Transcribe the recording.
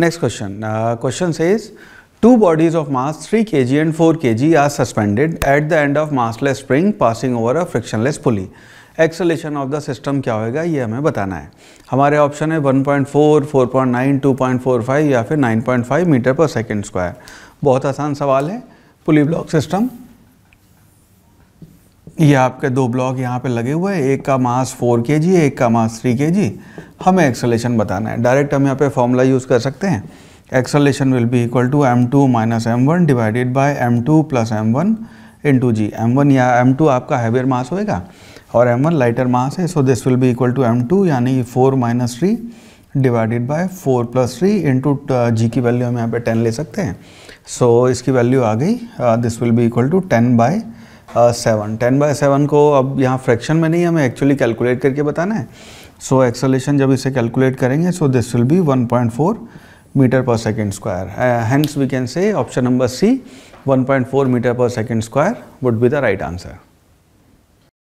next question question says two bodies of mass three K G and four K G are suspended at the end of massless spring passing over a frictionless pulley acceleration of the system क्या होगा ये हमें बताना है हमारे option है 1.4, 4.9, 2.45 या फिर 9.5 मीटर पर सेकेंड स्क्वायर बहुत आसान सवाल है पुली ब्लॉक सिस्टम ये आपके दो ब्लॉक यहाँ पे लगे हुए हैं एक का मास 4 के जी एक का मास 3 के जी हमें एक्सलेशन बताना है डायरेक्ट हम यहाँ पे फॉर्मूला यूज़ कर सकते हैं acceleration will be equal to M two minus M one divided by M two plus M one into G M one या एम टू आपका हैवियर मास होएगा और एम वन लाइटर मास है so this will be equal to M two यानी four minus three divided by four plus three into G की value हम यहाँ पे टेन ले सकते हैं सो so, इसकी वैल्यू आ गई this will be equal to ten by seven ten by seven को अब यहाँ फ्रैक्शन में नहीं हमें एक्चुअली कैलकुलेट करके बताना है सो so, एक्सलेशन जब इसे कैलकुलेट करेंगे so this will be 1.4 metre per second square hence we can say option number C 1.4 metre per second square would be the right answer